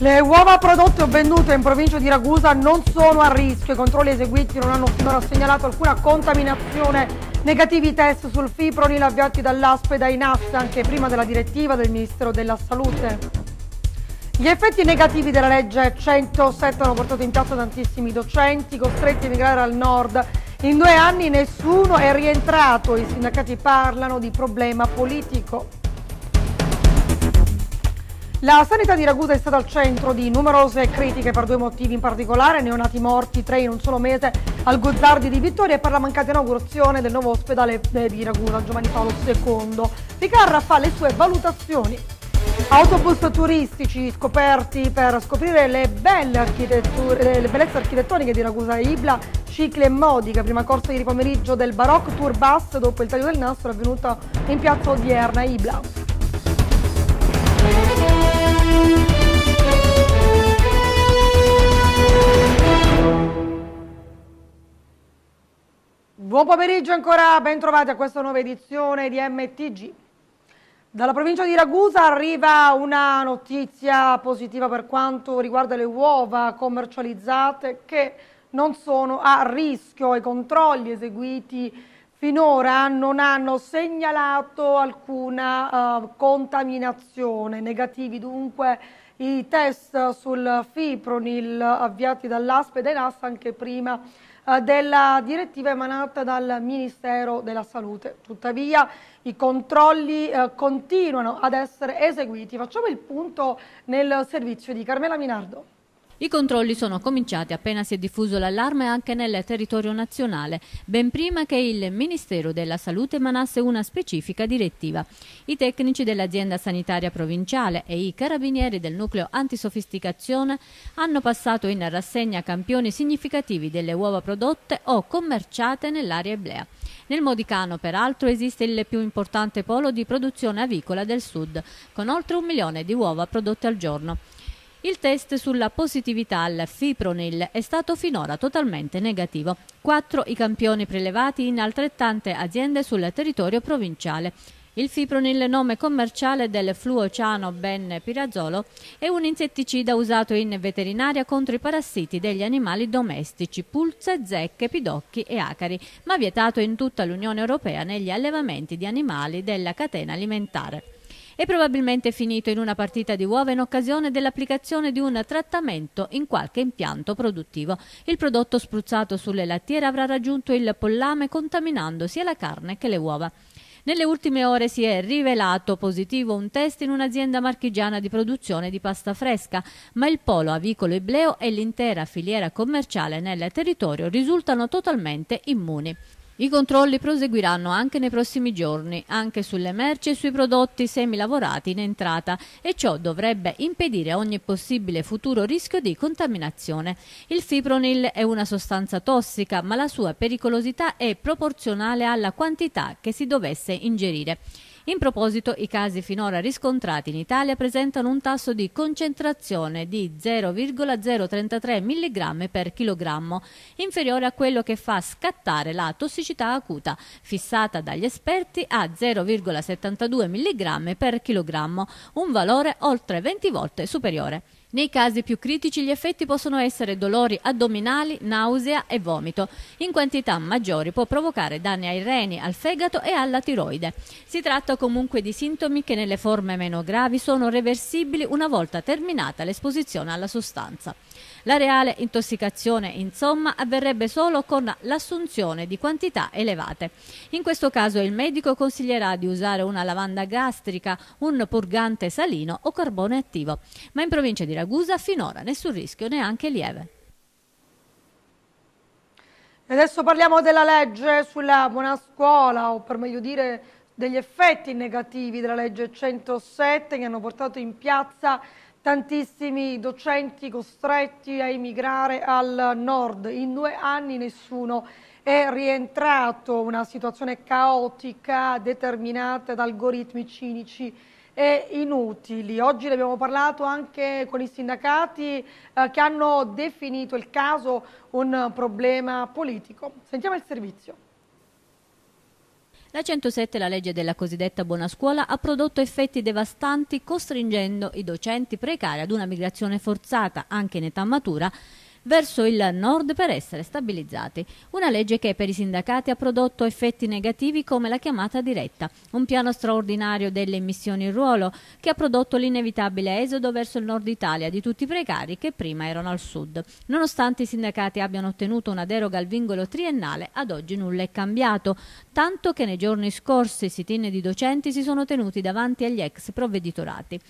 Le uova prodotte o vendute in provincia di Ragusa non sono a rischio. I controlli eseguiti non hanno finora segnalato alcuna contaminazione. Negativi test sul fipronil avviati dall'ASP e dai NAS anche prima della direttiva del Ministero della Salute. Gli effetti negativi della legge 107 hanno portato in piazza tantissimi docenti costretti a emigrare al nord. In due anni nessuno è rientrato. I sindacati parlano di problema politico. La sanità di Ragusa è stata al centro di numerose critiche per due motivi in particolare, neonati morti, tre in un solo mese al Gozzardi di Vittoria e per la mancata inaugurazione del nuovo ospedale eh, di Ragusa Giovanni Paolo II. Ficarra fa le sue valutazioni. Autobus turistici scoperti per scoprire le belle eh, le bellezze architettoniche di Ragusa Ibla, Cicle e Modica, prima corsa ieri pomeriggio del Baroque Tour Bus dopo il taglio del nastro avvenuto in piazza odierna Ibla. Buon pomeriggio ancora, ben trovati a questa nuova edizione di MTG. Dalla provincia di Ragusa arriva una notizia positiva per quanto riguarda le uova commercializzate che non sono a rischio. I controlli eseguiti finora non hanno segnalato alcuna uh, contaminazione, negativi dunque i test sul fipronil avviati dall'ASPE e NASA anche prima eh, della direttiva emanata dal Ministero della Salute. Tuttavia i controlli uh, continuano ad essere eseguiti. Facciamo il punto nel servizio di Carmela Minardo. I controlli sono cominciati appena si è diffuso l'allarme anche nel territorio nazionale, ben prima che il Ministero della Salute emanasse una specifica direttiva. I tecnici dell'azienda sanitaria provinciale e i carabinieri del nucleo antisofisticazione hanno passato in rassegna campioni significativi delle uova prodotte o commerciate nell'area eblea. Nel Modicano, peraltro, esiste il più importante polo di produzione avicola del sud, con oltre un milione di uova prodotte al giorno. Il test sulla positività al fipronil è stato finora totalmente negativo. Quattro i campioni prelevati in altrettante aziende sul territorio provinciale. Il fipronil, nome commerciale del fluociano ben pirazolo, è un insetticida usato in veterinaria contro i parassiti degli animali domestici, pulze, zecche, pidocchi e acari, ma vietato in tutta l'Unione Europea negli allevamenti di animali della catena alimentare è probabilmente finito in una partita di uova in occasione dell'applicazione di un trattamento in qualche impianto produttivo. Il prodotto spruzzato sulle lattiere avrà raggiunto il pollame contaminando sia la carne che le uova. Nelle ultime ore si è rivelato positivo un test in un'azienda marchigiana di produzione di pasta fresca, ma il polo avicolo ibleo e l'intera filiera commerciale nel territorio risultano totalmente immuni. I controlli proseguiranno anche nei prossimi giorni, anche sulle merci e sui prodotti semilavorati in entrata e ciò dovrebbe impedire ogni possibile futuro rischio di contaminazione. Il fipronil è una sostanza tossica, ma la sua pericolosità è proporzionale alla quantità che si dovesse ingerire. In proposito, i casi finora riscontrati in Italia presentano un tasso di concentrazione di 0,033 mg per chilogrammo, inferiore a quello che fa scattare la tossicità acuta, fissata dagli esperti a 0,72 mg per chilogrammo, un valore oltre 20 volte superiore. Nei casi più critici gli effetti possono essere dolori addominali, nausea e vomito. In quantità maggiori può provocare danni ai reni, al fegato e alla tiroide. Si tratta comunque di sintomi che nelle forme meno gravi sono reversibili una volta terminata l'esposizione alla sostanza. La reale intossicazione, insomma, avverrebbe solo con l'assunzione di quantità elevate. In questo caso il medico consiglierà di usare una lavanda gastrica, un purgante salino o carbone attivo. Ma in provincia di Ragusa finora nessun rischio neanche lieve. E adesso parliamo della legge sulla buona scuola o per meglio dire degli effetti negativi della legge 107 che hanno portato in piazza tantissimi docenti costretti a emigrare al nord. In due anni nessuno è rientrato, una situazione caotica determinata da algoritmi cinici e inutili. Oggi ne abbiamo parlato anche con i sindacati eh, che hanno definito il caso un problema politico. Sentiamo il servizio. La 107, la legge della cosiddetta buona scuola, ha prodotto effetti devastanti costringendo i docenti precari ad una migrazione forzata, anche in età matura, verso il nord per essere stabilizzati. Una legge che per i sindacati ha prodotto effetti negativi come la chiamata diretta, un piano straordinario delle emissioni in ruolo che ha prodotto l'inevitabile esodo verso il nord Italia di tutti i precari che prima erano al sud. Nonostante i sindacati abbiano ottenuto una deroga al vincolo triennale, ad oggi nulla è cambiato, tanto che nei giorni scorsi sit-in di docenti si sono tenuti davanti agli ex provveditorati.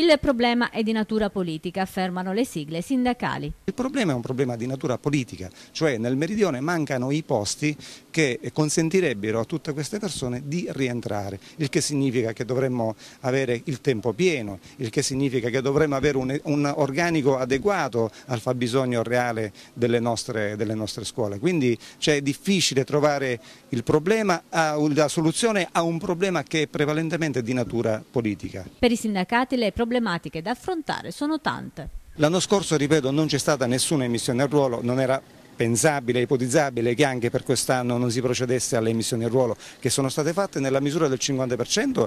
Il problema è di natura politica, affermano le sigle sindacali. Il problema è un problema di natura politica, cioè nel meridione mancano i posti che consentirebbero a tutte queste persone di rientrare, il che significa che dovremmo avere il tempo pieno, il che significa che dovremmo avere un, un organico adeguato al fabbisogno reale delle nostre, delle nostre scuole. Quindi cioè, è difficile trovare problema, la soluzione a un problema che è prevalentemente di natura politica. Per i sindacati le problematiche problematiche da affrontare sono tante. L'anno scorso, ripeto, non c'è stata nessuna emissione al ruolo, non era pensabile, ipotizzabile che anche per quest'anno non si procedesse alle emissioni in ruolo che sono state fatte nella misura del 50%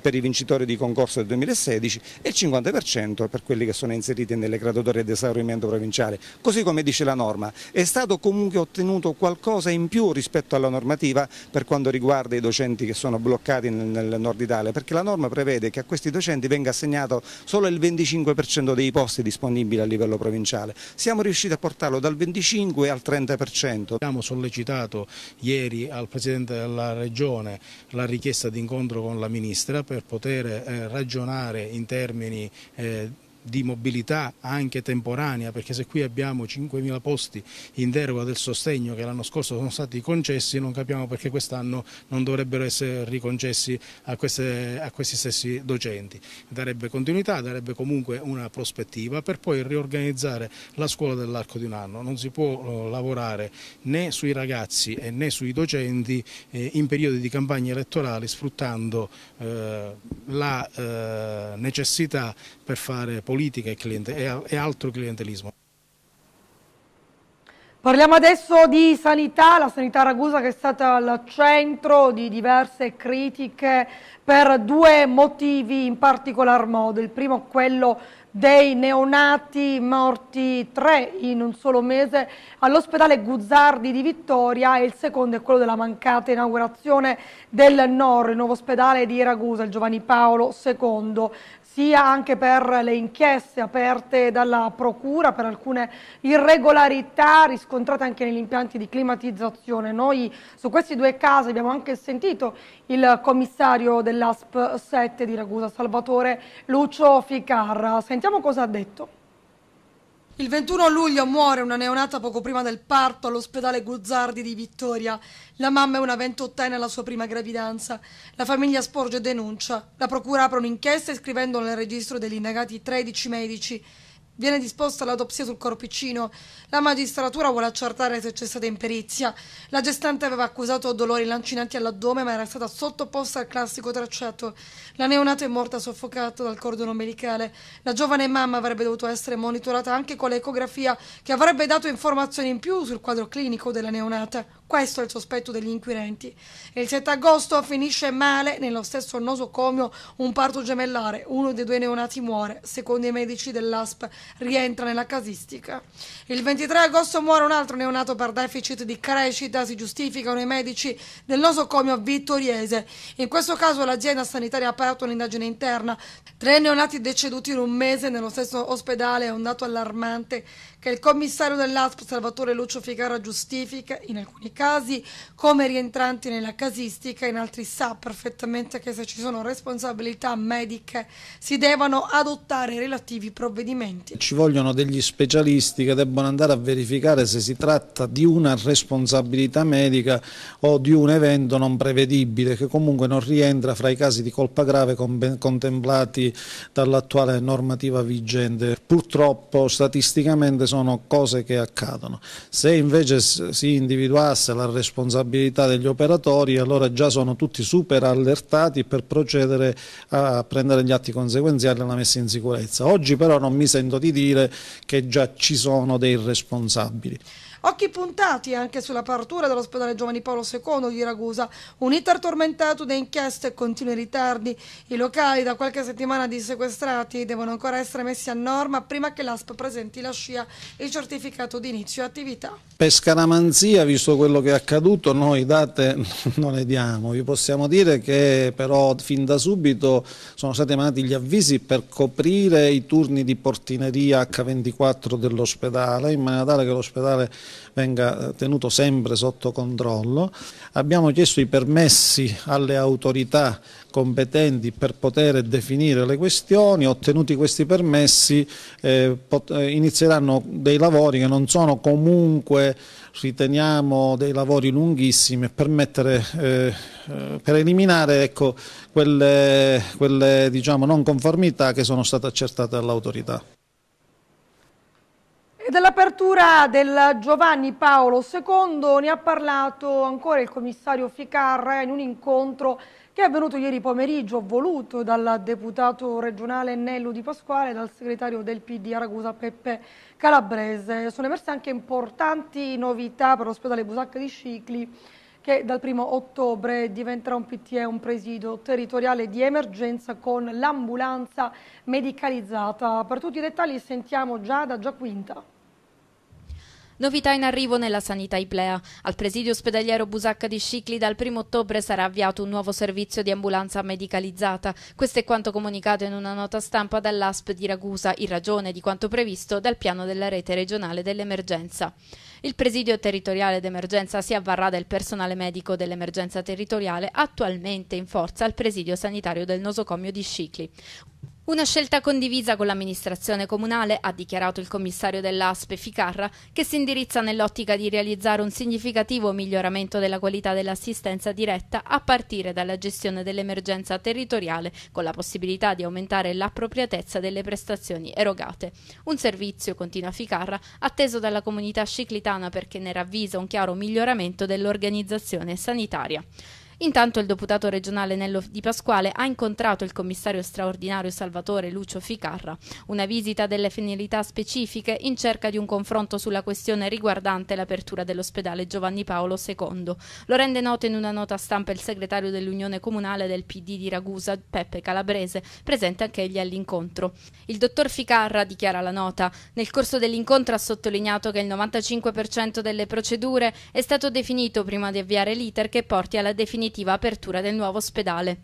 per i vincitori di concorso del 2016 e il 50% per quelli che sono inseriti nelle graduatorie di esaurimento provinciale. Così come dice la norma, è stato comunque ottenuto qualcosa in più rispetto alla normativa per quanto riguarda i docenti che sono bloccati nel nord Italia, perché la norma prevede che a questi docenti venga assegnato solo il 25% dei posti disponibili a livello provinciale. Siamo riusciti a portarlo dal 25% al 30%. Abbiamo sollecitato ieri al Presidente della Regione la richiesta di incontro con la Ministra per poter eh, ragionare in termini eh, di mobilità anche temporanea, perché se qui abbiamo 5.000 posti in deroga del sostegno che l'anno scorso sono stati concessi, non capiamo perché quest'anno non dovrebbero essere riconcessi a, queste, a questi stessi docenti. Darebbe continuità, darebbe comunque una prospettiva per poi riorganizzare la scuola dell'arco di un anno. Non si può eh, lavorare né sui ragazzi e né sui docenti eh, in periodi di campagne elettorali sfruttando eh, la necessità per fare poi politica e cliente, altro clientelismo. Parliamo adesso di sanità, la sanità Ragusa che è stata al centro di diverse critiche per due motivi in particolar modo. Il primo quello dei neonati morti tre in un solo mese all'ospedale Guzzardi di Vittoria e il secondo è quello della mancata inaugurazione del NOR, il nuovo ospedale di Ragusa, il Giovanni Paolo II sia anche per le inchieste aperte dalla Procura per alcune irregolarità riscontrate anche negli impianti di climatizzazione. Noi su questi due casi abbiamo anche sentito il commissario dell'ASP 7 di Ragusa, Salvatore Lucio Ficarra. Sentiamo cosa ha detto. Il 21 luglio muore una neonata poco prima del parto all'ospedale Guzzardi di Vittoria. La mamma è una ventottenne alla sua prima gravidanza. La famiglia sporge denuncia. La procura apre un'inchiesta iscrivendo nel registro degli indagati 13 medici. Viene disposta l'autopsia sul corpicino. La magistratura vuole accertare se c'è stata imperizia. La gestante aveva accusato dolori lancinanti all'addome, ma era stata sottoposta al classico tracciato. La neonata è morta soffocata dal cordone ombelicale. La giovane mamma avrebbe dovuto essere monitorata anche con l'ecografia, che avrebbe dato informazioni in più sul quadro clinico della neonata. Questo è il sospetto degli inquirenti. Il 7 agosto finisce male nello stesso nosocomio un parto gemellare. Uno dei due neonati muore, secondo i medici dell'ASP rientra nella casistica. Il 23 agosto muore un altro neonato per deficit di crescita, si giustificano i medici del nosocomio vittoriese. In questo caso l'azienda sanitaria ha aperto un'indagine interna. Tre neonati deceduti in un mese nello stesso ospedale è un dato allarmante che il commissario dell'ASP Salvatore Lucio Figaro giustifica, in alcuni casi, come rientranti nella casistica, in altri sa perfettamente che se ci sono responsabilità mediche si devono adottare i relativi provvedimenti. Ci vogliono degli specialisti che debbano andare a verificare se si tratta di una responsabilità medica o di un evento non prevedibile che comunque non rientra fra i casi di colpa grave contemplati dall'attuale normativa vigente. Purtroppo statisticamente sono cose che accadono. Se invece si individuasse la responsabilità degli operatori, allora già sono tutti super allertati per procedere a prendere gli atti conseguenziali alla messa in sicurezza. Oggi però non mi sento di dire che già ci sono dei responsabili. Occhi puntati anche sull'apertura dell'ospedale Giovanni Paolo II di Ragusa, un iter tormentato da inchieste e continui ritardi. I locali da qualche settimana di sequestrati devono ancora essere messi a norma prima che l'ASP presenti la scia e il certificato di inizio attività. Per scaramanzia, visto quello che è accaduto, noi date non le diamo. Vi possiamo dire che però fin da subito sono stati emanati gli avvisi per coprire i turni di portineria H24 dell'ospedale, in maniera tale che l'ospedale venga eh, tenuto sempre sotto controllo. Abbiamo chiesto i permessi alle autorità competenti per poter definire le questioni, ottenuti questi permessi eh, eh inizieranno dei lavori che non sono comunque riteniamo dei lavori lunghissimi per, mettere, eh, eh per eliminare ecco, quelle, quelle diciamo, non conformità che sono state accertate dall'autorità dell'apertura del Giovanni Paolo II ne ha parlato ancora il commissario Ficarra in un incontro che è avvenuto ieri pomeriggio, voluto dal deputato regionale Nello Di Pasquale e dal segretario del PD Aragusa Peppe Calabrese. Sono emerse anche importanti novità per l'ospedale Busacca di Scicli che dal 1 ottobre diventerà un PTE, un presidio territoriale di emergenza con l'ambulanza medicalizzata. Per tutti i dettagli sentiamo già da Giaquinta. Novità in arrivo nella sanità Iplea. Al presidio ospedaliero Busacca di Scicli dal 1 ottobre sarà avviato un nuovo servizio di ambulanza medicalizzata. Questo è quanto comunicato in una nota stampa dall'ASP di Ragusa, in ragione di quanto previsto dal piano della rete regionale dell'emergenza. Il presidio territoriale d'emergenza si avvarrà del personale medico dell'emergenza territoriale attualmente in forza al presidio sanitario del nosocomio di Scicli. Una scelta condivisa con l'amministrazione comunale, ha dichiarato il commissario dell'ASPE Ficarra, che si indirizza nell'ottica di realizzare un significativo miglioramento della qualità dell'assistenza diretta a partire dalla gestione dell'emergenza territoriale, con la possibilità di aumentare l'appropriatezza delle prestazioni erogate. Un servizio, continua Ficarra, atteso dalla comunità ciclitana perché ne ravvisa un chiaro miglioramento dell'organizzazione sanitaria. Intanto il deputato regionale Nello Di Pasquale ha incontrato il commissario straordinario Salvatore Lucio Ficarra, una visita delle finalità specifiche in cerca di un confronto sulla questione riguardante l'apertura dell'ospedale Giovanni Paolo II. Lo rende noto in una nota stampa il segretario dell'Unione Comunale del PD di Ragusa, Peppe Calabrese, presente anche egli all'incontro. Il dottor Ficarra dichiara la nota. Nel corso dell'incontro ha sottolineato che il 95% delle procedure è stato definito prima di avviare l'iter che porti alla definizione definitiva apertura del nuovo ospedale.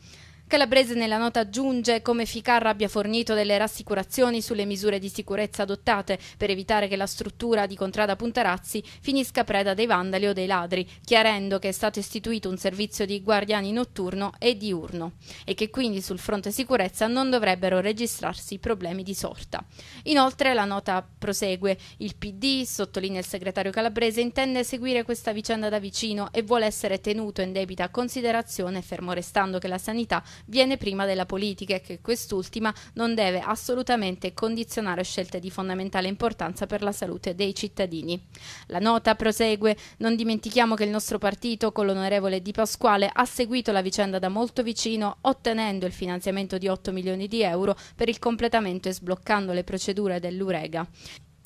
Calabrese nella nota aggiunge come Ficarra abbia fornito delle rassicurazioni sulle misure di sicurezza adottate per evitare che la struttura di Contrada Puntarazzi finisca preda dei vandali o dei ladri, chiarendo che è stato istituito un servizio di guardiani notturno e diurno e che quindi sul fronte sicurezza non dovrebbero registrarsi problemi di sorta. Inoltre la nota prosegue, il PD, sottolinea il segretario Calabrese, intende seguire questa vicenda da vicino e vuole essere tenuto in debita considerazione, fermo restando che la sanità viene prima della politica e che quest'ultima non deve assolutamente condizionare scelte di fondamentale importanza per la salute dei cittadini. La nota prosegue: Non dimentichiamo che il nostro partito, con l'onorevole Di Pasquale, ha seguito la vicenda da molto vicino, ottenendo il finanziamento di 8 milioni di euro per il completamento e sbloccando le procedure dell'Urega.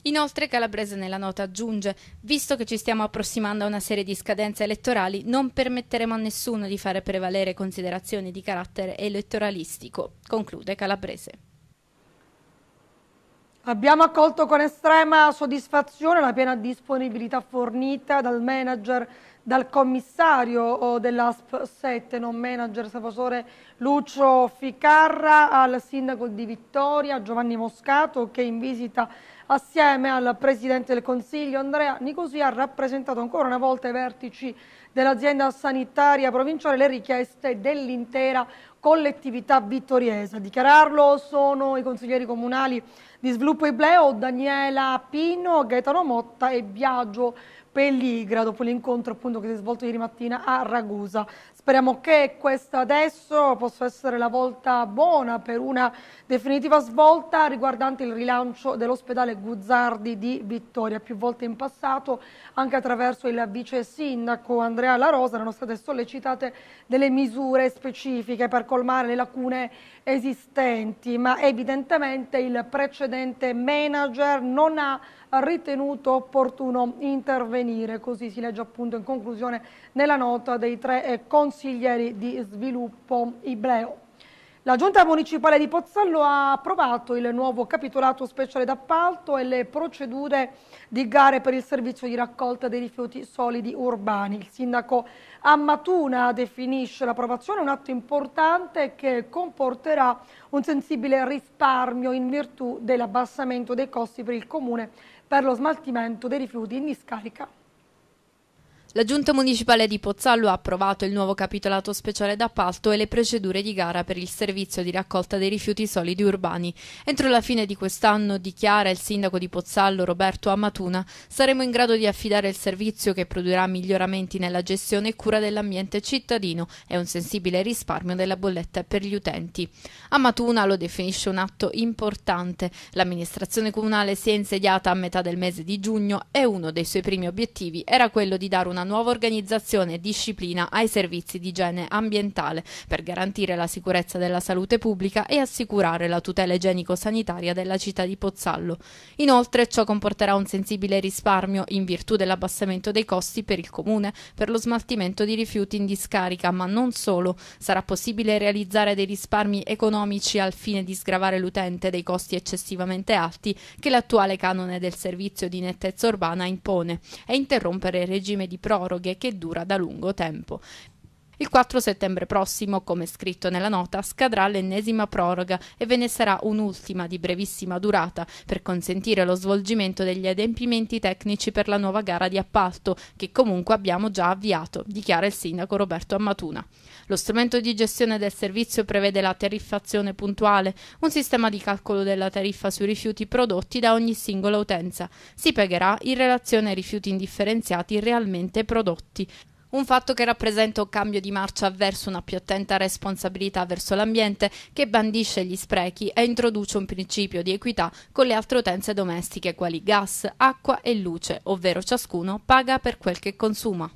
Inoltre Calabrese nella nota aggiunge «Visto che ci stiamo approssimando a una serie di scadenze elettorali, non permetteremo a nessuno di fare prevalere considerazioni di carattere elettoralistico», conclude Calabrese. Abbiamo accolto con estrema soddisfazione la piena disponibilità fornita dal manager, dal commissario dell'ASP 7, non manager, professore Lucio Ficarra, al sindaco di Vittoria, Giovanni Moscato, che in visita assieme al Presidente del Consiglio Andrea Nicosi ha rappresentato ancora una volta ai vertici dell'azienda sanitaria provinciale le richieste dell'intera collettività vittoriese. A dichiararlo sono i consiglieri comunali di Sviluppo Ibleo, Daniela Pino, Gaetano Motta e Biagio Pelligra dopo l'incontro appunto che si è svolto ieri mattina a Ragusa. Speriamo che questa adesso possa essere la volta buona per una definitiva svolta riguardante il rilancio dell'ospedale Guzzardi di Vittoria. Più volte in passato, anche attraverso il vice sindaco Andrea La Rosa, erano state sollecitate delle misure specifiche per colmare le lacune esistenti, ma evidentemente il precedente manager non ha ritenuto opportuno intervenire, così si legge appunto in conclusione nella nota dei tre eh, consiglieri di sviluppo Ibleo. La Giunta Municipale di Pozzallo ha approvato il nuovo capitolato speciale d'appalto e le procedure di gare per il servizio di raccolta dei rifiuti solidi urbani. Il sindaco Ammatuna definisce l'approvazione un atto importante che comporterà un sensibile risparmio in virtù dell'abbassamento dei costi per il Comune per lo smaltimento dei rifiuti in discarica. La Giunta Municipale di Pozzallo ha approvato il nuovo capitolato speciale d'appalto e le procedure di gara per il servizio di raccolta dei rifiuti solidi urbani. Entro la fine di quest'anno, dichiara il sindaco di Pozzallo Roberto Amatuna, saremo in grado di affidare il servizio che produrrà miglioramenti nella gestione e cura dell'ambiente cittadino e un sensibile risparmio della bolletta per gli utenti. Amatuna lo definisce un atto importante. L'amministrazione comunale si è insediata a metà del mese di giugno e uno dei suoi primi obiettivi era quello di dare una una nuova organizzazione e disciplina ai servizi di igiene ambientale per garantire la sicurezza della salute pubblica e assicurare la tutela igienico-sanitaria della città di Pozzallo. Inoltre ciò comporterà un sensibile risparmio in virtù dell'abbassamento dei costi per il comune per lo smaltimento di rifiuti in discarica, ma non solo. Sarà possibile realizzare dei risparmi economici al fine di sgravare l'utente dei costi eccessivamente alti che l'attuale canone del servizio di nettezza urbana impone e interrompere il regime di protezione proroghe che dura da lungo tempo. Il 4 settembre prossimo, come scritto nella nota, scadrà l'ennesima proroga e ve ne sarà un'ultima di brevissima durata per consentire lo svolgimento degli adempimenti tecnici per la nuova gara di appalto, che comunque abbiamo già avviato, dichiara il sindaco Roberto Ammatuna. Lo strumento di gestione del servizio prevede la tariffazione puntuale, un sistema di calcolo della tariffa sui rifiuti prodotti da ogni singola utenza. Si pagherà in relazione ai rifiuti indifferenziati realmente prodotti. Un fatto che rappresenta un cambio di marcia verso una più attenta responsabilità verso l'ambiente che bandisce gli sprechi e introduce un principio di equità con le altre utenze domestiche quali gas, acqua e luce, ovvero ciascuno paga per quel che consuma.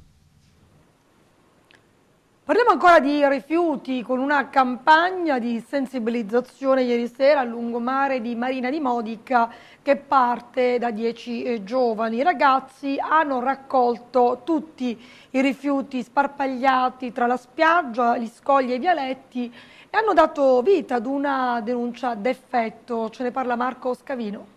Parliamo ancora di rifiuti con una campagna di sensibilizzazione ieri sera a lungomare di Marina di Modica che parte da dieci eh, giovani. I ragazzi hanno raccolto tutti i rifiuti sparpagliati tra la spiaggia, gli scogli e i vialetti e hanno dato vita ad una denuncia d'effetto. Ce ne parla Marco Scavino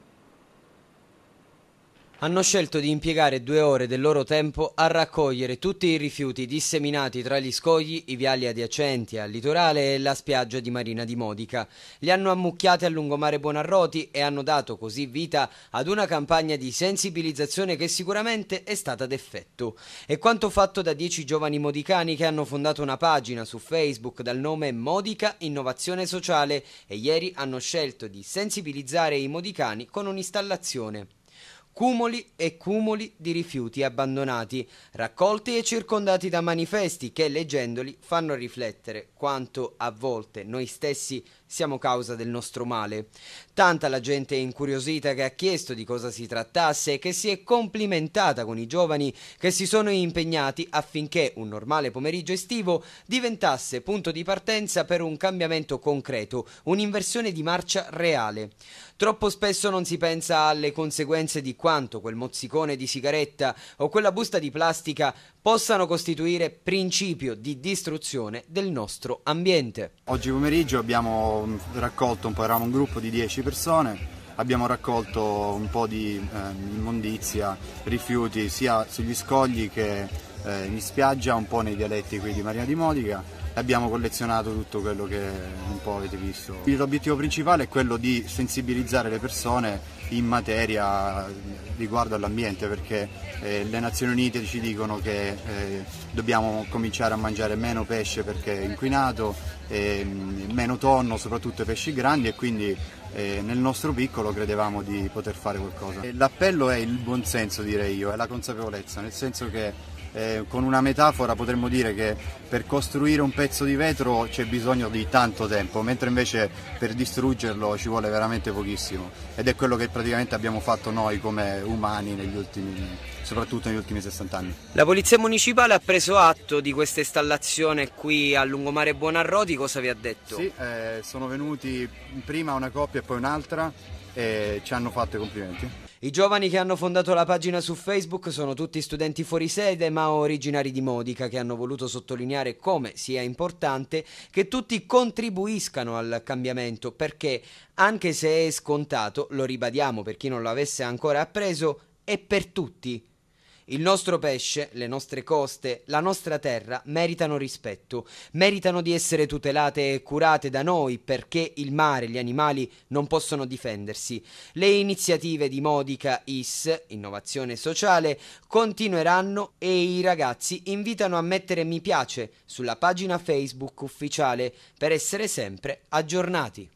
hanno scelto di impiegare due ore del loro tempo a raccogliere tutti i rifiuti disseminati tra gli scogli, i viali adiacenti al litorale e la spiaggia di Marina di Modica. Li hanno ammucchiati al lungomare Buonarroti e hanno dato così vita ad una campagna di sensibilizzazione che sicuramente è stata d'effetto. È quanto fatto da dieci giovani modicani che hanno fondato una pagina su Facebook dal nome Modica Innovazione Sociale e ieri hanno scelto di sensibilizzare i modicani con un'installazione cumuli e cumuli di rifiuti abbandonati, raccolti e circondati da manifesti che leggendoli fanno riflettere quanto a volte noi stessi siamo causa del nostro male. Tanta la gente è incuriosita che ha chiesto di cosa si trattasse e che si è complimentata con i giovani che si sono impegnati affinché un normale pomeriggio estivo diventasse punto di partenza per un cambiamento concreto, un'inversione di marcia reale. Troppo spesso non si pensa alle conseguenze di quanto quel mozzicone di sigaretta o quella busta di plastica possano costituire principio di distruzione del nostro ambiente. Oggi pomeriggio abbiamo mm, raccolto un po', eravamo un gruppo di 10 persone, abbiamo raccolto un po' di eh, immondizia, rifiuti sia sugli scogli che eh, in spiaggia, un po' nei dialetti qui di Maria di Modica abbiamo collezionato tutto quello che un po' avete visto. L'obiettivo principale è quello di sensibilizzare le persone in materia riguardo all'ambiente perché eh, le Nazioni Unite ci dicono che eh, dobbiamo cominciare a mangiare meno pesce perché è inquinato, eh, meno tonno, soprattutto i pesci grandi e quindi eh, nel nostro piccolo credevamo di poter fare qualcosa. L'appello è il buonsenso direi io, è la consapevolezza, nel senso che eh, con una metafora potremmo dire che per costruire un pezzo di vetro c'è bisogno di tanto tempo, mentre invece per distruggerlo ci vuole veramente pochissimo ed è quello che praticamente abbiamo fatto noi come umani negli ultimi, soprattutto negli ultimi 60 anni. La Polizia Municipale ha preso atto di questa installazione qui a Lungomare Buonarroti, cosa vi ha detto? Sì, eh, sono venuti prima una coppia e poi un'altra e ci hanno fatto i complimenti. I giovani che hanno fondato la pagina su Facebook sono tutti studenti fuori sede ma originari di Modica che hanno voluto sottolineare come sia importante che tutti contribuiscano al cambiamento perché anche se è scontato, lo ribadiamo per chi non lo avesse ancora appreso, è per tutti il nostro pesce, le nostre coste, la nostra terra meritano rispetto, meritano di essere tutelate e curate da noi perché il mare e gli animali non possono difendersi. Le iniziative di Modica IS, Innovazione Sociale, continueranno e i ragazzi invitano a mettere mi piace sulla pagina Facebook ufficiale per essere sempre aggiornati.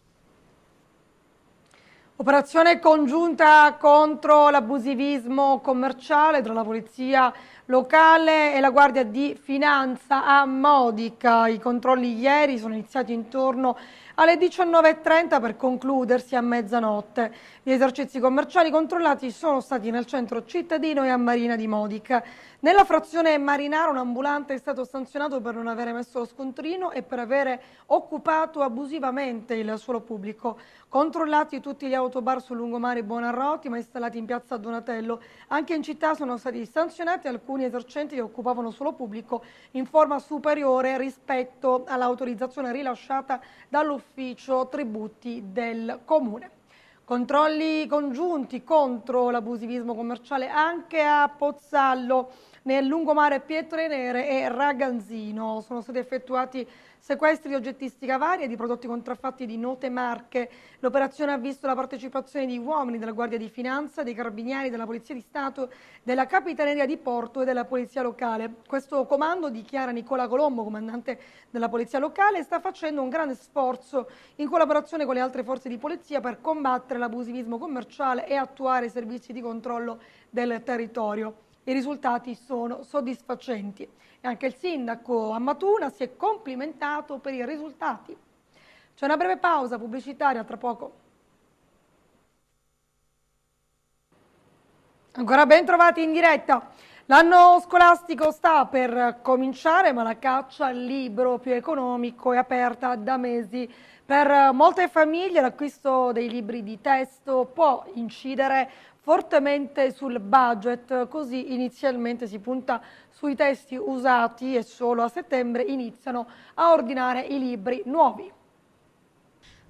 Operazione congiunta contro l'abusivismo commerciale tra la polizia locale e la Guardia di Finanza a Modica. I controlli ieri sono iniziati intorno alle 19.30 per concludersi a mezzanotte. Gli esercizi commerciali controllati sono stati nel centro cittadino e a Marina di Modica. Nella frazione Marinara un ambulante è stato sanzionato per non avere messo lo scontrino e per avere occupato abusivamente il suolo pubblico. Controllati tutti gli autobar sul lungomare Buonarroti, ma installati in piazza Donatello. Anche in città sono stati sanzionati alcuni esercenti che occupavano solo pubblico in forma superiore rispetto all'autorizzazione rilasciata dall'ufficio tributi del comune. Controlli congiunti contro l'abusivismo commerciale anche a Pozzallo nel lungomare Pietre Nere e Raganzino. Sono stati effettuati sequestri di oggettistica varia e di prodotti contraffatti di note marche. L'operazione ha visto la partecipazione di uomini della Guardia di Finanza, dei Carabinieri, della Polizia di Stato, della Capitaneria di Porto e della Polizia Locale. Questo comando, dichiara Nicola Colombo, comandante della Polizia Locale, sta facendo un grande sforzo in collaborazione con le altre forze di polizia per combattere l'abusivismo commerciale e attuare servizi di controllo del territorio i risultati sono soddisfacenti. E anche il sindaco Ammatuna si è complimentato per i risultati. C'è una breve pausa pubblicitaria tra poco. Ancora ben trovati in diretta. L'anno scolastico sta per cominciare, ma la caccia al libro più economico è aperta da mesi per molte famiglie l'acquisto dei libri di testo può incidere fortemente sul budget, così inizialmente si punta sui testi usati e solo a settembre iniziano a ordinare i libri nuovi.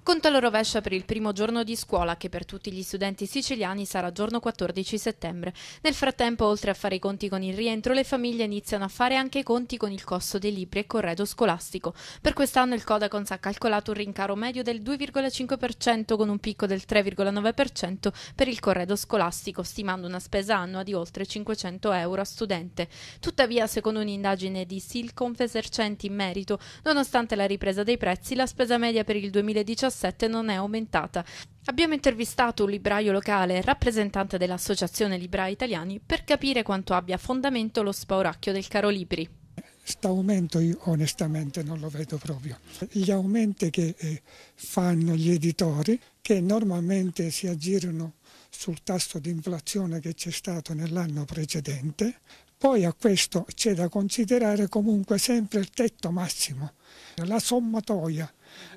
Conto alla rovescia per il primo giorno di scuola che per tutti gli studenti siciliani sarà giorno 14 settembre. Nel frattempo, oltre a fare i conti con il rientro, le famiglie iniziano a fare anche i conti con il costo dei libri e corredo scolastico. Per quest'anno il Codacons ha calcolato un rincaro medio del 2,5% con un picco del 3,9% per il corredo scolastico, stimando una spesa annua di oltre 500 euro a studente. Tuttavia, secondo un'indagine di Silconf esercenti in merito, nonostante la ripresa dei prezzi, la spesa media per il 2017 2017 non è aumentata. Abbiamo intervistato un libraio locale, rappresentante dell'Associazione Librai Italiani, per capire quanto abbia fondamento lo spauracchio del caro libri. Sta aumento io onestamente non lo vedo proprio. Gli aumenti che eh, fanno gli editori, che normalmente si aggirano sul tasso di inflazione che c'è stato nell'anno precedente, poi a questo c'è da considerare comunque sempre il tetto massimo, la sommatoia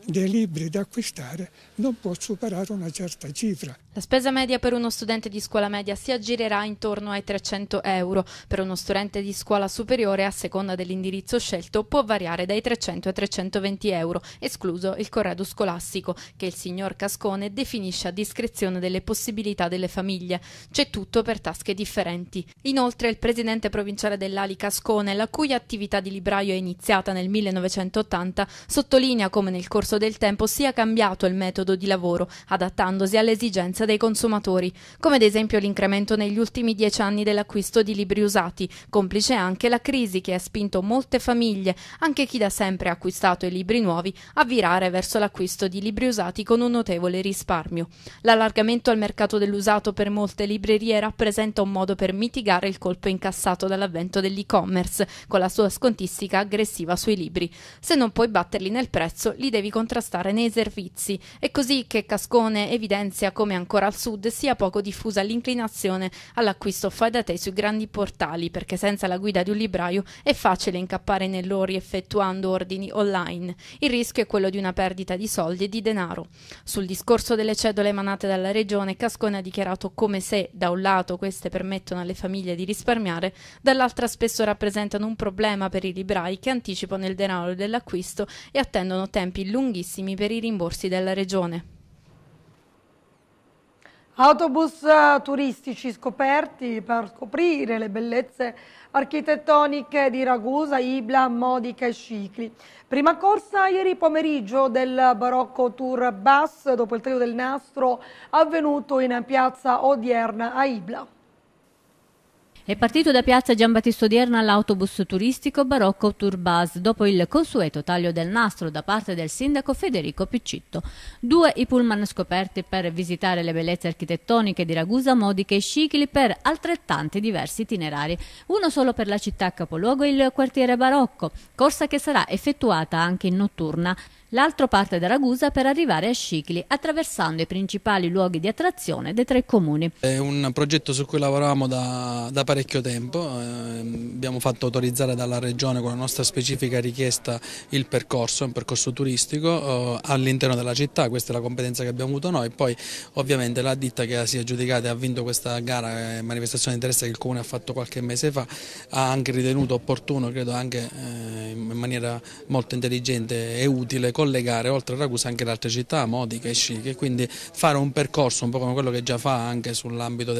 dei libri da acquistare non può superare una certa cifra. La spesa media per uno studente di scuola media si aggirerà intorno ai 300 euro, per uno studente di scuola superiore a seconda dell'indirizzo scelto può variare dai 300 ai 320 euro, escluso il corredo scolastico, che il signor Cascone definisce a discrezione delle possibilità delle famiglie. C'è tutto per tasche differenti. Inoltre il presidente provinciale dell'Ali Cascone, la cui attività di libraio è iniziata nel 1980, sottolinea come nel corso del tempo sia cambiato il metodo di lavoro, adattandosi alle esigenze dei consumatori, come ad esempio l'incremento negli ultimi dieci anni dell'acquisto di libri usati, complice anche la crisi che ha spinto molte famiglie, anche chi da sempre ha acquistato i libri nuovi, a virare verso l'acquisto di libri usati con un notevole risparmio. L'allargamento al mercato dell'usato per molte librerie rappresenta un modo per mitigare il colpo incassato dall'avvento dell'e-commerce, con la sua scontistica aggressiva sui libri. Se non puoi batterli nel prezzo, li devi contrastare nei servizi. È così che Cascone evidenzia come ancora ancora al sud sia poco diffusa l'inclinazione all'acquisto fai da te sui grandi portali, perché senza la guida di un libraio è facile incappare nell'ori effettuando ordini online. Il rischio è quello di una perdita di soldi e di denaro. Sul discorso delle cedole emanate dalla regione, Cascone ha dichiarato come se, da un lato, queste permettono alle famiglie di risparmiare, dall'altra spesso rappresentano un problema per i librai che anticipano il denaro dell'acquisto e attendono tempi lunghissimi per i rimborsi della regione. Autobus eh, turistici scoperti per scoprire le bellezze architettoniche di Ragusa, Ibla, Modica e Scicli. Prima corsa ieri pomeriggio del barocco tour bus dopo il trio del nastro avvenuto in piazza odierna a Ibla. È partito da piazza Giambattista Odierna l'autobus turistico Barocco Turbas dopo il consueto taglio del nastro da parte del sindaco Federico Piccitto. Due i pullman scoperti per visitare le bellezze architettoniche di Ragusa, Modiche e Scicli per altrettanti diversi itinerari. Uno solo per la città capoluogo e il quartiere barocco, corsa che sarà effettuata anche in notturna. L'altro parte da Ragusa per arrivare a Scicli, attraversando i principali luoghi di attrazione dei tre comuni. È un progetto su cui lavoravamo da, da parecchio tempo, eh, abbiamo fatto autorizzare dalla Regione con la nostra specifica richiesta il percorso, un percorso turistico eh, all'interno della città, questa è la competenza che abbiamo avuto noi, poi ovviamente la ditta che si è giudicata e ha vinto questa gara, eh, manifestazione di interesse che il Comune ha fatto qualche mese fa, ha anche ritenuto opportuno, credo anche eh, in maniera molto intelligente e utile, collegare oltre a Ragusa anche le altre città, Modica e Sciche, quindi fare un percorso un po' come quello che già fa anche sull'ambito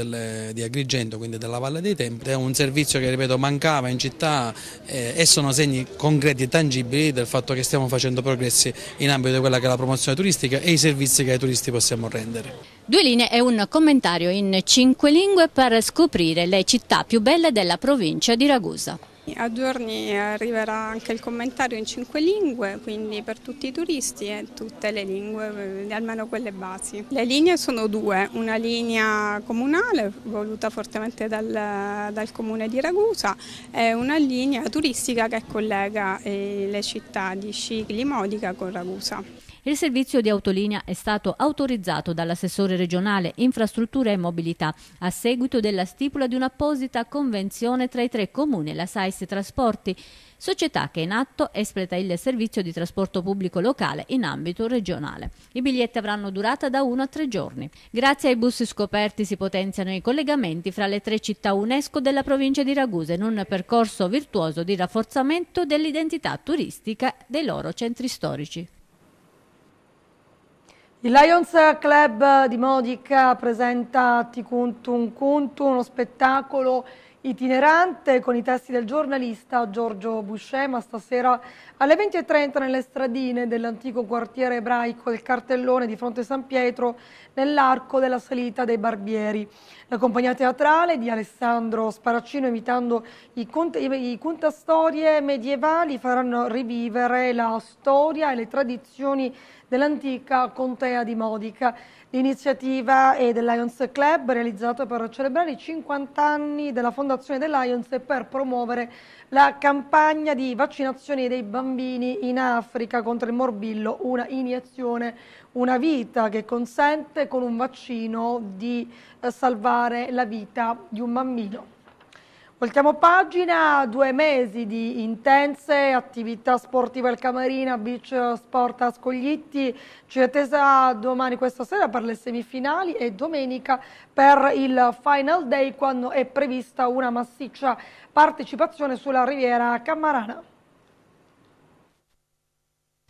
di Agrigento, quindi della Valle dei Tempi, è un servizio che ripeto mancava in città eh, e sono segni concreti e tangibili del fatto che stiamo facendo progressi in ambito di quella che è la promozione turistica e i servizi che ai turisti possiamo rendere. Due linee e un commentario in cinque lingue per scoprire le città più belle della provincia di Ragusa. A giorni arriverà anche il commentario in cinque lingue, quindi per tutti i turisti e tutte le lingue, eh, almeno quelle basi. Le linee sono due, una linea comunale voluta fortemente dal, dal comune di Ragusa e una linea turistica che collega eh, le città di Scicli, Modica con Ragusa. Il servizio di autolinea è stato autorizzato dall'assessore regionale Infrastrutture e Mobilità a seguito della stipula di un'apposita convenzione tra i tre comuni e la SAIS Trasporti, società che in atto espleta il servizio di trasporto pubblico locale in ambito regionale. I biglietti avranno durata da 1 a 3 giorni. Grazie ai bus scoperti si potenziano i collegamenti fra le tre città UNESCO della provincia di Ragusa in un percorso virtuoso di rafforzamento dell'identità turistica dei loro centri storici. Il Lions Club di Modica presenta Ticuntun Cuntu, uno spettacolo itinerante con i testi del giornalista Giorgio Buscema. Stasera alle 20.30 nelle stradine dell'antico quartiere ebraico del Cartellone di fronte San Pietro, nell'arco della salita dei Barbieri. La compagnia teatrale di Alessandro Sparaccino, imitando i, contastorie medievali, faranno rivivere la storia e le tradizioni dell'antica contea di Modica. L'iniziativa è del Lions Club realizzata per celebrare i 50 anni della fondazione del e per promuovere la campagna di vaccinazione dei bambini in Africa contro il morbillo, una iniezione, una vita che consente con un vaccino di eh, salvare la vita di un bambino. Voltiamo pagina, due mesi di intense attività sportive al Camarina, Beach Sport a Scoglitti, ci attesa domani questa sera per le semifinali e domenica per il Final Day quando è prevista una massiccia partecipazione sulla Riviera Camarana.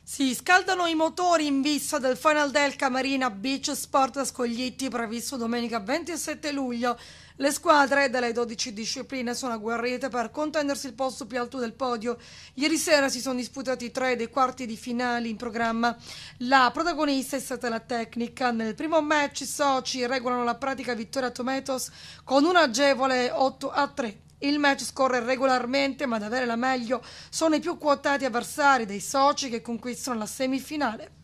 Si scaldano i motori in vista del Final Delta Marina Beach Sport Scoglitti previsto domenica 27 luglio. Le squadre delle 12 discipline sono agguerrite per contendersi il posto più alto del podio. Ieri sera si sono disputati tre dei quarti di finale in programma. La protagonista è stata la tecnica. Nel primo match i soci regolano la pratica Vittoria Tometos con un agevole 8 a 3. Il match scorre regolarmente, ma ad avere la meglio sono i più quotati avversari dei soci che conquistano la semifinale.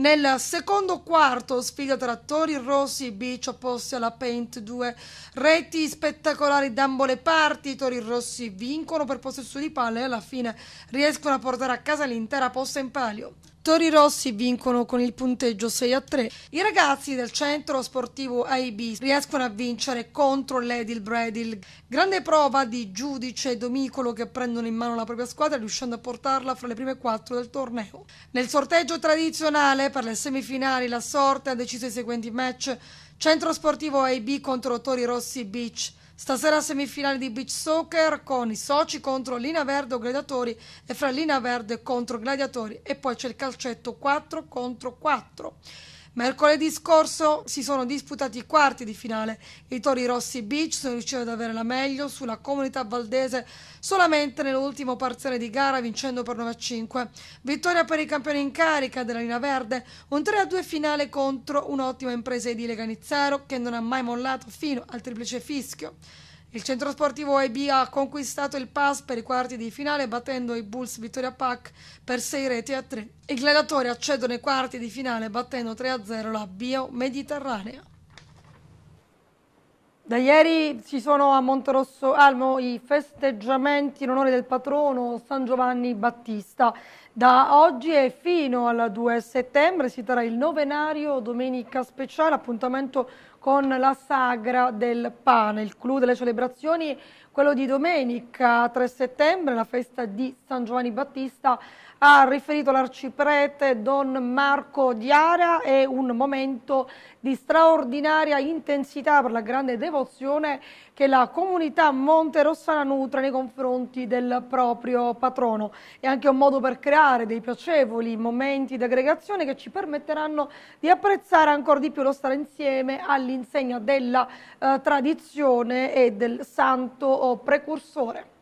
Nel secondo quarto, sfida tra Tori Rossi e Beach opposti alla Paint 2. Reti spettacolari da ambo le parti. I Tori Rossi vincono per possesso di palle e alla fine riescono a portare a casa l'intera posta in palio giocatori rossi vincono con il punteggio 6 a 3. I ragazzi del centro sportivo AIB riescono a vincere contro l'Edil Bredil. Grande prova di Giudice e Domicolo che prendono in mano la propria squadra riuscendo a portarla fra le prime quattro del torneo. Nel sorteggio tradizionale per le semifinali la sorte ha deciso i seguenti match. Centro sportivo AIB contro Tori Rossi Beach. Stasera semifinale di beach soccer con i soci contro Lina Verde o Gladiatori e fra Lina Verde contro Gladiatori e poi c'è il calcetto 4 contro 4. Mercoledì scorso si sono disputati i quarti di finale. I Tori Rossi Beach sono riusciti ad avere la meglio sulla comunità valdese solamente nell'ultimo parziale di gara vincendo per 9-5. a Vittoria per i campioni in carica della Lina Verde, un 3-2 a finale contro un'ottima impresa di Leganizzaro che non ha mai mollato fino al triplice fischio. Il centro sportivo EB ha conquistato il pass per i quarti di finale battendo i Bulls Vittoria Pack per 6 reti a 3. I gladiatori accedono ai quarti di finale battendo 3 a 0 la Bio Mediterranea. Da ieri ci sono a Monterosso Almo i festeggiamenti in onore del patrono San Giovanni Battista. Da oggi e fino al 2 settembre si terrà il novenario Domenica Speciale, appuntamento con la sagra del pane, il clou delle celebrazioni, quello di domenica 3 settembre, la festa di San Giovanni Battista ha riferito l'arciprete Don Marco Diara, è un momento di straordinaria intensità per la grande devozione che la comunità Monte Rossana nutre nei confronti del proprio patrono. È anche un modo per creare dei piacevoli momenti di aggregazione che ci permetteranno di apprezzare ancora di più lo stare insieme all'insegna della eh, tradizione e del santo oh, precursore.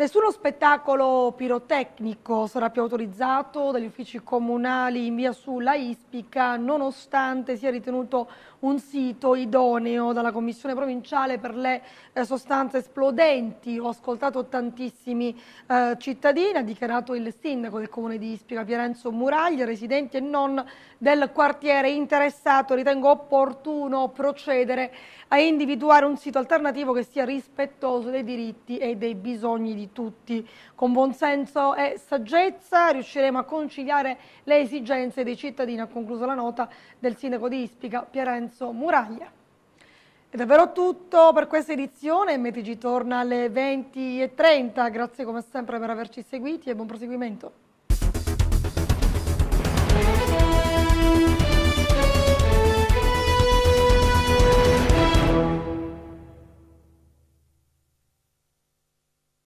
Nessuno spettacolo pirotecnico sarà più autorizzato dagli uffici comunali in via sulla Ispica, nonostante sia ritenuto un sito idoneo dalla Commissione provinciale per le eh, sostanze esplodenti. Ho ascoltato tantissimi eh, cittadini, ha dichiarato il sindaco del comune di Ispica, Pierenzo Muraglia, residenti e non del quartiere interessato. Ritengo opportuno procedere a individuare un sito alternativo che sia rispettoso dei diritti e dei bisogni di tutti. Con buonsenso e saggezza riusciremo a conciliare le esigenze dei cittadini, ha concluso la nota del sindaco di Ispica, Pierenzo Vincenzo Muraglia. È davvero tutto per questa edizione, MTG torna alle 20.30, grazie come sempre per averci seguiti e buon proseguimento.